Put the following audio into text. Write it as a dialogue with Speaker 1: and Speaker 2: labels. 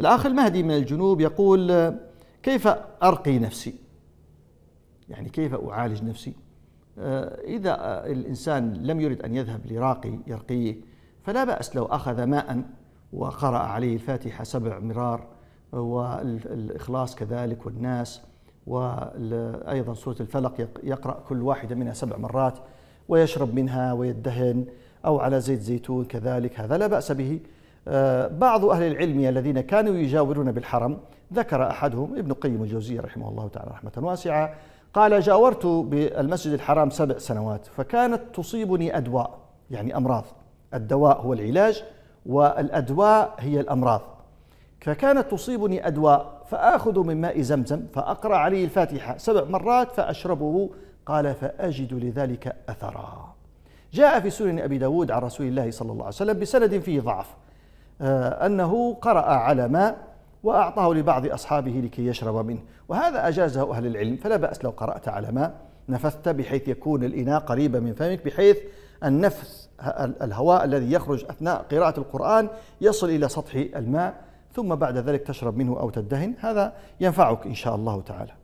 Speaker 1: الأخ المهدي من الجنوب يقول كيف أرقي نفسي يعني كيف أعالج نفسي آه، إذا الإنسان لم يرد أن يذهب لراقي يرقيه فلا بأس لو أخذ ماء وقرأ عليه الفاتحة سبع مرار والإخلاص كذلك والناس وأيضا سورة الفلق يقرأ كل واحدة منها سبع مرات ويشرب منها ويدهن أو على زيت زيتون كذلك هذا لا بأس به آه، بعض أهل العلم الذين كانوا يجاورون بالحرم ذكر أحدهم ابن قيم الجوزية رحمه الله تعالى رحمة واسعة قال جاورت بالمسجد الحرام سبع سنوات فكانت تصيبني أدواء يعني أمراض الدواء هو العلاج والأدواء هي الأمراض فكانت تصيبني أدواء فآخذ من ماء زمزم فأقرأ عليه الفاتحة سبع مرات فأشربه قال فأجد لذلك أثرا جاء في سنن أبي داود عن رسول الله صلى الله عليه وسلم بسند فيه ضعف آه، أنه قرأ على ماء وأعطاه لبعض أصحابه لكي يشرب منه وهذا أجازه أهل العلم فلا بأس لو قرأت على ماء نفثت بحيث يكون الإناء قريبا من فمك بحيث النفس الهواء الذي يخرج أثناء قراءة القرآن يصل إلى سطح الماء ثم بعد ذلك تشرب منه أو تدهن هذا ينفعك إن شاء الله تعالى